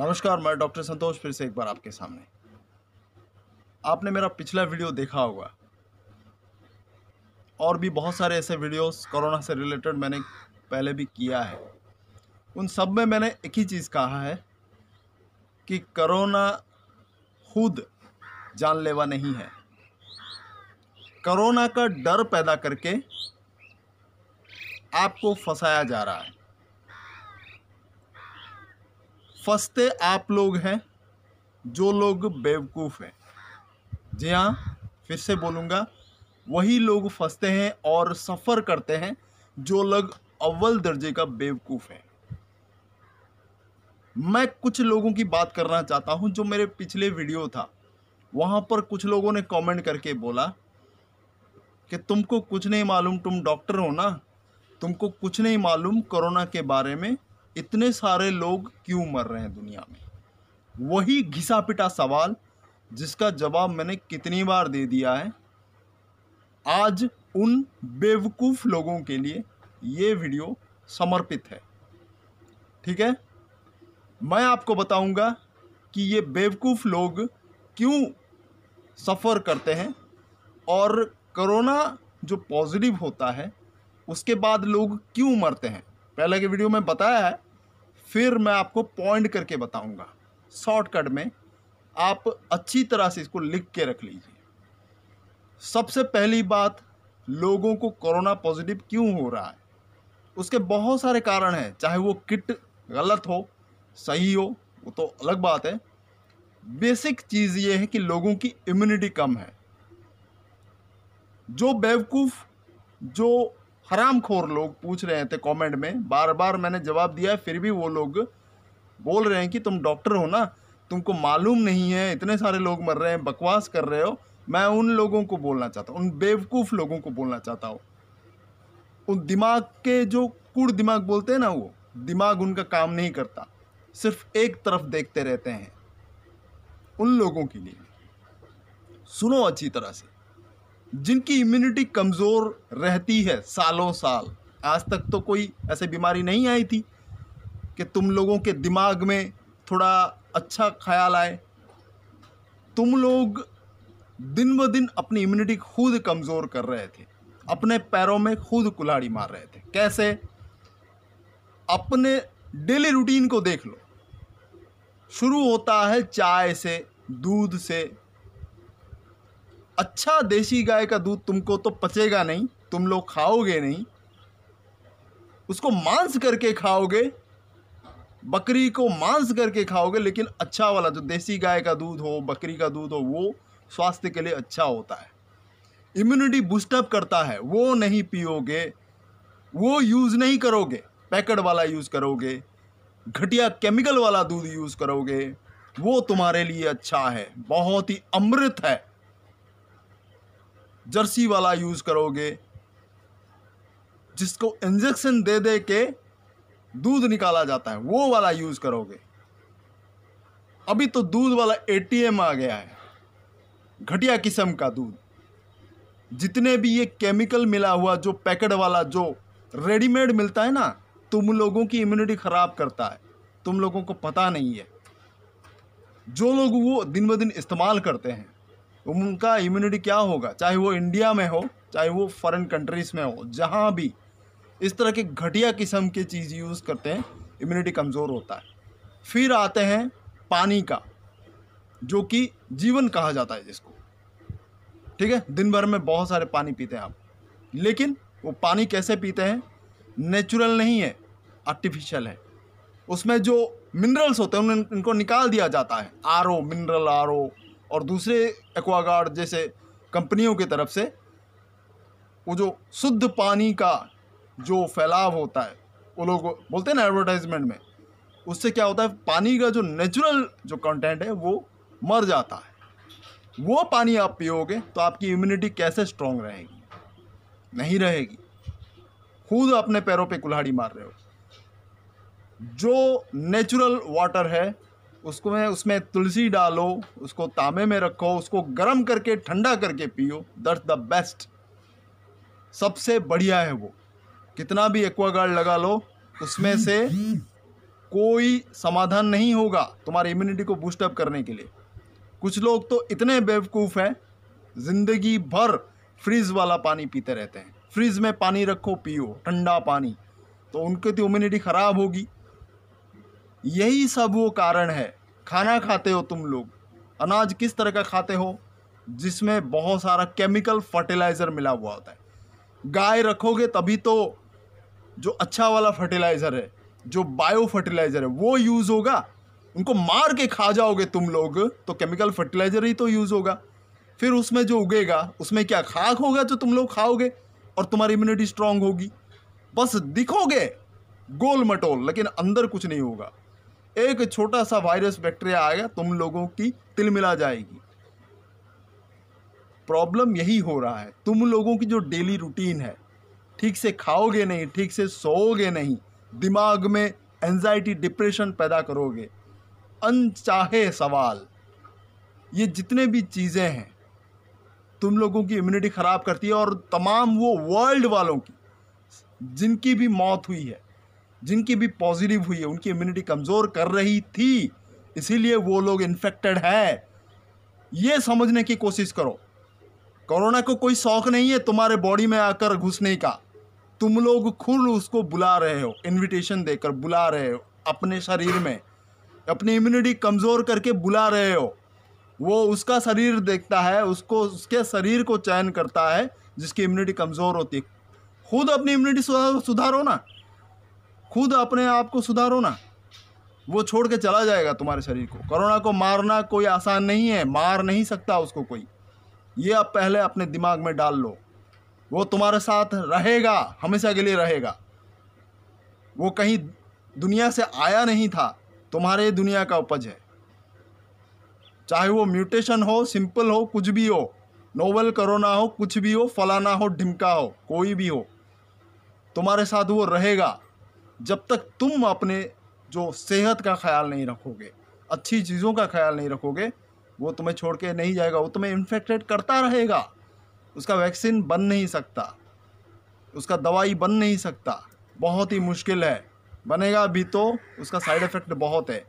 नमस्कार मैं डॉक्टर संतोष फिर से एक बार आपके सामने आपने मेरा पिछला वीडियो देखा होगा और भी बहुत सारे ऐसे वीडियोस कोरोना से रिलेटेड मैंने पहले भी किया है उन सब में मैंने एक ही चीज़ कहा है कि करोना खुद जानलेवा नहीं है करोना का डर पैदा करके आपको फंसाया जा रहा है फंसते आप लोग हैं जो लोग बेवकूफ़ हैं जी हाँ फिर से बोलूँगा वही लोग फंसते हैं और सफ़र करते हैं जो लोग अव्वल दर्जे का बेवकूफ़ है मैं कुछ लोगों की बात करना चाहता हूँ जो मेरे पिछले वीडियो था वहाँ पर कुछ लोगों ने कमेंट करके बोला कि तुमको कुछ नहीं मालूम तुम डॉक्टर हो ना तुमको कुछ नहीं मालूम कोरोना के बारे में इतने सारे लोग क्यों मर रहे हैं दुनिया में वही घिसा पिटा सवाल जिसका जवाब मैंने कितनी बार दे दिया है आज उन बेवकूफ़ लोगों के लिए ये वीडियो समर्पित है ठीक है मैं आपको बताऊंगा कि ये बेवकूफ़ लोग क्यों सफ़र करते हैं और कोरोना जो पॉजिटिव होता है उसके बाद लोग क्यों मरते हैं पहले के वीडियो में बताया है फिर मैं आपको पॉइंट करके बताऊंगा शॉर्टकट में आप अच्छी तरह से इसको लिख के रख लीजिए सबसे पहली बात लोगों को कोरोना पॉजिटिव क्यों हो रहा है उसके बहुत सारे कारण हैं चाहे वो किट गलत हो सही हो वो तो अलग बात है बेसिक चीज़ ये है कि लोगों की इम्यूनिटी कम है जो बेवकूफ़ जो हराम खोर लोग पूछ रहे थे कमेंट में बार बार मैंने जवाब दिया फिर भी वो लोग बोल रहे हैं कि तुम डॉक्टर हो ना तुमको मालूम नहीं है इतने सारे लोग मर रहे हैं बकवास कर रहे हो मैं उन लोगों को बोलना चाहता हूँ उन बेवकूफ़ लोगों को बोलना चाहता हूँ उन दिमाग के जो कुड़ दिमाग बोलते हैं ना वो दिमाग उनका काम नहीं करता सिर्फ एक तरफ देखते रहते हैं उन लोगों के लिए सुनो अच्छी तरह से जिनकी इम्यूनिटी कमज़ोर रहती है सालों साल आज तक तो कोई ऐसी बीमारी नहीं आई थी कि तुम लोगों के दिमाग में थोड़ा अच्छा ख्याल आए तुम लोग दिन ब दिन अपनी इम्यूनिटी खुद कमज़ोर कर रहे थे अपने पैरों में खुद कुल्हाड़ी मार रहे थे कैसे अपने डेली रूटीन को देख लो शुरू होता है चाय से दूध से अच्छा देसी गाय का दूध तुमको तो पचेगा नहीं तुम लोग खाओगे नहीं उसको मांस करके खाओगे बकरी को मांस करके खाओगे लेकिन अच्छा वाला जो देसी गाय का दूध हो बकरी का दूध हो वो स्वास्थ्य के लिए अच्छा होता है इम्यूनिटी बूस्टअप करता है वो नहीं पियोगे वो यूज़ नहीं करोगे पैकेट वाला यूज़ करोगे घटिया केमिकल वाला दूध यूज़ करोगे वो तुम्हारे लिए अच्छा है बहुत ही अमृत है जर्सी वाला यूज़ करोगे जिसको इंजेक्शन दे दे के दूध निकाला जाता है वो वाला यूज़ करोगे अभी तो दूध वाला एटीएम आ गया है घटिया किस्म का दूध जितने भी ये केमिकल मिला हुआ जो पैकेट वाला जो रेडीमेड मिलता है ना तुम लोगों की इम्यूनिटी ख़राब करता है तुम लोगों को पता नहीं है जो लोग वो दिन ब दिन इस्तेमाल करते हैं उनका इम्यूनिटी क्या होगा चाहे वो इंडिया में हो चाहे वो फॉरेन कंट्रीज़ में हो जहाँ भी इस तरह के घटिया किस्म के चीज़ यूज़ करते हैं इम्यूनिटी कमज़ोर होता है फिर आते हैं पानी का जो कि जीवन कहा जाता है जिसको ठीक है दिन भर में बहुत सारे पानी पीते हैं आप लेकिन वो पानी कैसे पीते हैं नेचुरल नहीं है आर्टिफिशियल है उसमें जो मिनरल्स होते हैं उन इनको निकाल दिया जाता है R O mineral R O और दूसरे एक्वागार्ड जैसे कंपनियों की तरफ से वो जो शुद्ध पानी का जो फैलाव होता है वो लोग बोलते हैं ना एडवर्टाइजमेंट में उससे क्या होता है पानी का जो नेचुरल जो कंटेंट है वो मर जाता है वो पानी आप पियोगे तो आपकी इम्यूनिटी कैसे स्ट्रांग रहेगी नहीं रहेगी खुद अपने पैरों पे कुल्हाड़ी मार रहे हो जो नेचुरल वाटर है उसको उसमें तुलसी डालो उसको तांबे में रखो उसको गर्म करके ठंडा करके पियो दैट्स द बेस्ट सबसे बढ़िया है वो कितना भी एक्वागार्ड लगा लो उसमें से कोई समाधान नहीं होगा तुम्हारी इम्यूनिटी को बूस्टअप करने के लिए कुछ लोग तो इतने बेवकूफ़ हैं ज़िंदगी भर फ्रिज वाला पानी पीते रहते हैं फ्रिज में पानी रखो पियो ठंडा पानी तो उनकी तो इम्यूनिटी ख़राब होगी यही सब वो कारण है खाना खाते हो तुम लोग अनाज किस तरह का खाते हो जिसमें बहुत सारा केमिकल फर्टिलाइज़र मिला हुआ होता है गाय रखोगे तभी तो जो अच्छा वाला फर्टिलाइज़र है जो बायो फर्टिलाइज़र है वो यूज़ होगा उनको मार के खा जाओगे तुम लोग तो केमिकल फर्टिलाइज़र ही तो यूज़ होगा फिर उसमें जो उगेगा उसमें क्या खाक होगा जो तुम लोग खाओगे और तुम्हारी इम्यूनिटी स्ट्रांग होगी बस दिखोगे गोल मटोल लेकिन अंदर कुछ नहीं होगा एक छोटा सा वायरस बैक्टीरिया आ गया तुम लोगों की तिल मिला जाएगी प्रॉब्लम यही हो रहा है तुम लोगों की जो डेली रूटीन है ठीक से खाओगे नहीं ठीक से सोओगे नहीं दिमाग में एनजाइटी डिप्रेशन पैदा करोगे अनचाहे सवाल ये जितने भी चीज़ें हैं तुम लोगों की इम्यूनिटी ख़राब करती है और तमाम वो वर्ल्ड वालों की जिनकी भी मौत हुई है जिनकी भी पॉजिटिव हुई है उनकी इम्यूनिटी कमज़ोर कर रही थी इसीलिए वो लोग इन्फेक्टेड है ये समझने की कोशिश करो कोरोना को कोई शौक नहीं है तुम्हारे बॉडी में आकर घुसने का तुम लोग खुद उसको बुला रहे हो इनविटेशन देकर बुला रहे हो अपने शरीर में अपनी इम्यूनिटी कमज़ोर करके बुला रहे हो वो उसका शरीर देखता है उसको उसके शरीर को चयन करता है जिसकी इम्यूनिटी कमज़ोर होती है खुद अपनी इम्यूनिटी सुधारो ना खुद अपने आप को सुधारो ना वो छोड़ के चला जाएगा तुम्हारे शरीर को कोरोना को मारना कोई आसान नहीं है मार नहीं सकता उसको कोई ये आप पहले अपने दिमाग में डाल लो वो तुम्हारे साथ रहेगा हमेशा के लिए रहेगा वो कहीं दुनिया से आया नहीं था तुम्हारे दुनिया का उपज है चाहे वो म्यूटेशन हो सिंपल हो कुछ भी हो नोवल करोना हो कुछ भी हो फलाना हो ढिमका हो कोई भी हो तुम्हारे साथ वो रहेगा जब तक तुम अपने जो सेहत का ख्याल नहीं रखोगे अच्छी चीज़ों का ख्याल नहीं रखोगे वो तुम्हें छोड़ के नहीं जाएगा वो तुम्हें इन्फेक्टेड करता रहेगा उसका वैक्सीन बन नहीं सकता उसका दवाई बन नहीं सकता बहुत ही मुश्किल है बनेगा भी तो उसका साइड इफ़ेक्ट बहुत है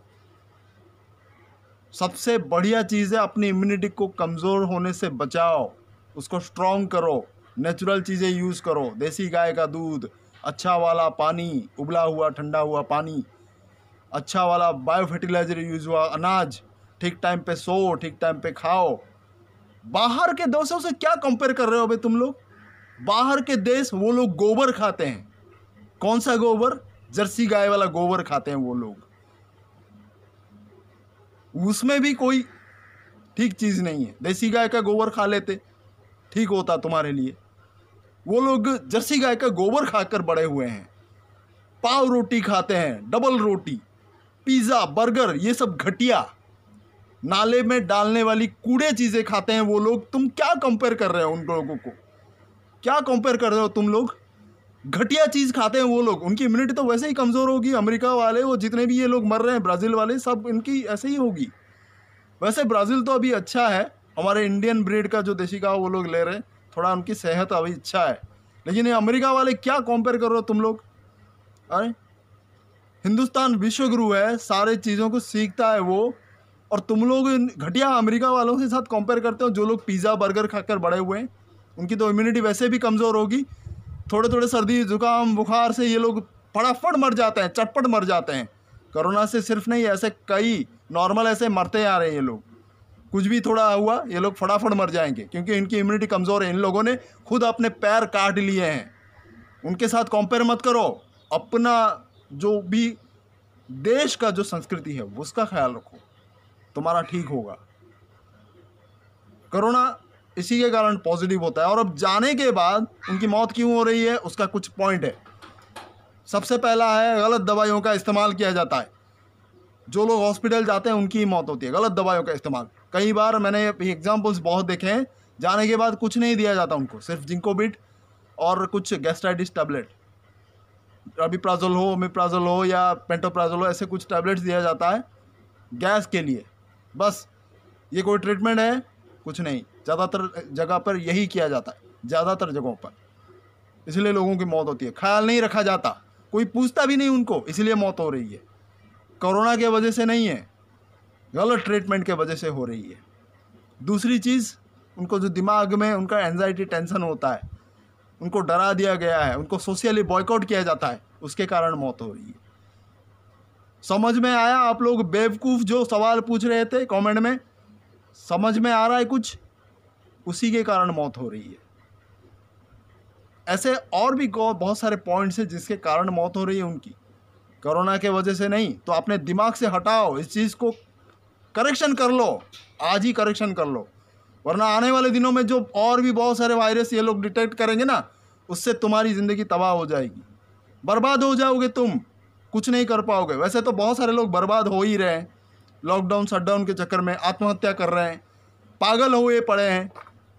सबसे बढ़िया चीज़ है अपनी इम्यूनिटी को कमज़ोर होने से बचाओ उसको स्ट्रॉन्ग करो नेचुरल चीज़ें यूज़ करो देसी गाय का दूध अच्छा वाला पानी उबला हुआ ठंडा हुआ पानी अच्छा वाला बायो फर्टिलाइजर यूज हुआ अनाज ठीक टाइम पे सो ठीक टाइम पे खाओ बाहर के देशों से क्या कंपेयर कर रहे हो भाई तुम लोग बाहर के देश वो लोग गोबर खाते हैं कौन सा गोबर जर्सी गाय वाला गोबर खाते हैं वो लोग उसमें भी कोई ठीक चीज़ नहीं है देसी गाय का गोबर खा लेते ठीक होता तुम्हारे लिए वो लोग जर्सी गाय का गोबर खाकर बड़े हुए हैं पाव रोटी खाते हैं डबल रोटी पिज़्ज़ा बर्गर ये सब घटिया नाले में डालने वाली कूड़े चीज़ें खाते हैं वो लोग तुम क्या कंपेयर कर रहे हो उन लोगों को क्या कंपेयर कर रहे हो तुम लोग घटिया चीज़ खाते हैं वो लोग उनकी इम्यूनिटी तो वैसे ही कमज़ोर होगी अमेरिका वाले वो जितने भी ये लोग मर रहे हैं ब्राज़ील वाले सब इनकी ऐसे ही होगी वैसे ब्राज़ील तो अभी अच्छा है हमारे इंडियन ब्रीड का जो देसी गाँव वो लोग ले रहे हैं थोड़ा उनकी सेहत अभी अच्छा है लेकिन ये अमेरिका वाले क्या कंपेयर कर रहे हो तुम लोग अरे हिंदुस्तान विश्वगुरु है सारे चीज़ों को सीखता है वो और तुम लोग घटिया अमेरिका वालों के साथ कंपेयर करते हो जो लोग पिज़्ज़ा बर्गर खाकर बड़े हुए हैं उनकी तो इम्यूनिटी वैसे भी कमज़ोर होगी थोड़े थोड़े सर्दी जुकाम बुखार से ये लोग फटाफट मर जाते हैं चटपट मर जाते हैं कोरोना से सिर्फ नहीं ऐसे कई नॉर्मल ऐसे मरते आ रहे हैं ये लोग कुछ भी थोड़ा हुआ ये लोग फटाफट मर जाएंगे क्योंकि इनकी इम्यूनिटी कमज़ोर है इन लोगों ने खुद अपने पैर काट लिए हैं उनके साथ कंपेयर मत करो अपना जो भी देश का जो संस्कृति है उसका ख्याल रखो तुम्हारा ठीक होगा कोरोना इसी के कारण पॉजिटिव होता है और अब जाने के बाद उनकी मौत क्यों हो रही है उसका कुछ पॉइंट है सबसे पहला है गलत दवाइयों का इस्तेमाल किया जाता है जो लोग हॉस्पिटल जाते हैं उनकी मौत होती है गलत दवाइयों का इस्तेमाल कई बार मैंने एग्जाम्पल्स बहुत देखे हैं जाने के बाद कुछ नहीं दिया जाता उनको सिर्फ जिंकोबिट और कुछ गैस्ट्राइटिस टैबलेट रबीप्राजल हो ओमिप्राजल हो या पेंटोप्राजोल हो ऐसे कुछ टैबलेट्स दिया जाता है गैस के लिए बस ये कोई ट्रीटमेंट है कुछ नहीं ज़्यादातर जगह पर यही किया जाता है ज़्यादातर जगहों पर इसलिए लोगों की मौत होती है ख्याल नहीं रखा जाता कोई पूछता भी नहीं उनको इसलिए मौत हो रही है कोरोना के वजह से नहीं है गलत ट्रीटमेंट के वजह से हो रही है दूसरी चीज़ उनको जो दिमाग में उनका एनजाइटी टेंशन होता है उनको डरा दिया गया है उनको सोशली बॉयकआउट किया जाता है उसके कारण मौत हो रही है समझ में आया आप लोग बेवकूफ़ जो सवाल पूछ रहे थे कमेंट में समझ में आ रहा है कुछ उसी के कारण मौत हो रही है ऐसे और भी बहुत सारे पॉइंट्स हैं जिसके कारण मौत हो रही है उनकी कोरोना के वजह से नहीं तो अपने दिमाग से हटाओ इस चीज़ को करेक्शन कर लो आज ही करेक्शन कर लो वरना आने वाले दिनों में जो और भी बहुत सारे वायरस ये लोग डिटेक्ट करेंगे ना उससे तुम्हारी ज़िंदगी तबाह हो जाएगी बर्बाद हो जाओगे तुम कुछ नहीं कर पाओगे वैसे तो बहुत सारे लोग बर्बाद हो ही रहे हैं लॉकडाउन शटडाउन के चक्कर में आत्महत्या कर रहे हैं पागल हुए पड़े हैं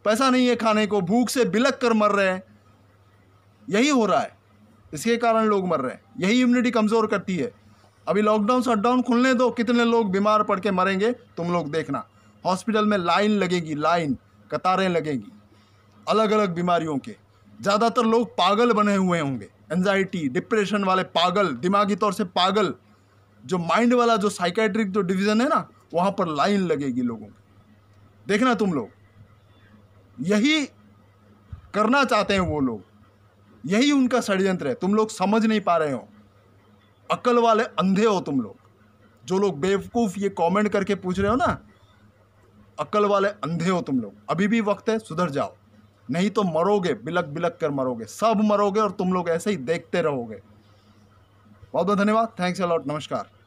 पैसा नहीं है खाने को भूख से बिलक कर मर रहे हैं यही हो रहा है इसके कारण लोग मर रहे हैं यही इम्यूनिटी कमज़ोर करती है अभी लॉकडाउन शटडाउन खुलने दो कितने लोग बीमार पड़ के मरेंगे तुम लोग देखना हॉस्पिटल में लाइन लगेगी लाइन कतारें लगेंगी अलग अलग बीमारियों के ज़्यादातर लोग पागल बने हुए होंगे एनजाइटी डिप्रेशन वाले पागल दिमागी तौर से पागल जो माइंड वाला जो साइकेट्रिक जो डिवीज़न है ना वहाँ पर लाइन लगेगी लोगों की देखना तुम लोग यही करना चाहते हैं वो लोग यही उनका षडयंत्र है तुम लोग समझ नहीं पा रहे हो अकल वाले अंधे हो तुम लोग जो लोग बेवकूफ़ ये कमेंट करके पूछ रहे हो ना अकल वाले अंधे हो तुम लोग अभी भी वक्त है सुधर जाओ नहीं तो मरोगे बिलक बिलक कर मरोगे सब मरोगे और तुम लोग ऐसे ही देखते रहोगे बहुत बहुत धन्यवाद थैंक्स अलॉट नमस्कार